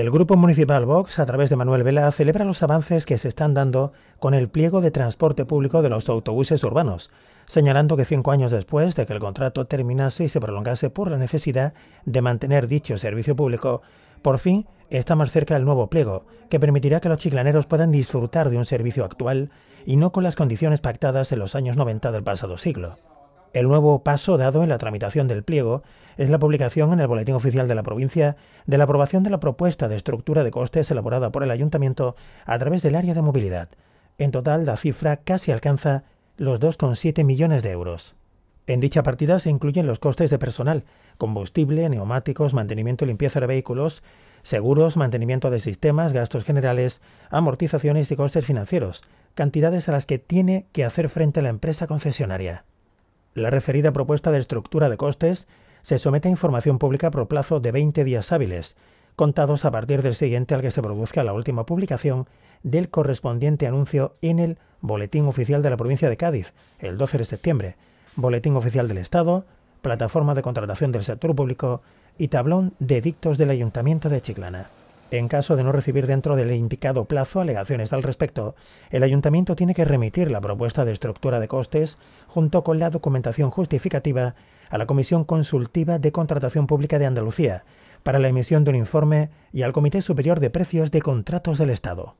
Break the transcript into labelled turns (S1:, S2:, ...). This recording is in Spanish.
S1: El Grupo Municipal Vox, a través de Manuel Vela, celebra los avances que se están dando con el pliego de transporte público de los autobuses urbanos, señalando que cinco años después de que el contrato terminase y se prolongase por la necesidad de mantener dicho servicio público, por fin está más cerca el nuevo pliego, que permitirá que los chiclaneros puedan disfrutar de un servicio actual y no con las condiciones pactadas en los años 90 del pasado siglo. El nuevo paso dado en la tramitación del pliego es la publicación en el Boletín Oficial de la Provincia de la aprobación de la propuesta de estructura de costes elaborada por el Ayuntamiento a través del área de movilidad. En total, la cifra casi alcanza los 2,7 millones de euros. En dicha partida se incluyen los costes de personal, combustible, neumáticos, mantenimiento y limpieza de vehículos, seguros, mantenimiento de sistemas, gastos generales, amortizaciones y costes financieros, cantidades a las que tiene que hacer frente la empresa concesionaria. La referida propuesta de estructura de costes se somete a información pública por plazo de 20 días hábiles, contados a partir del siguiente al que se produzca la última publicación del correspondiente anuncio en el Boletín Oficial de la Provincia de Cádiz, el 12 de septiembre, Boletín Oficial del Estado, Plataforma de Contratación del Sector Público y Tablón de Edictos del Ayuntamiento de Chiclana. En caso de no recibir dentro del indicado plazo alegaciones al respecto, el ayuntamiento tiene que remitir la propuesta de estructura de costes junto con la documentación justificativa a la Comisión Consultiva de Contratación Pública de Andalucía para la emisión de un informe y al Comité Superior de Precios de Contratos del Estado.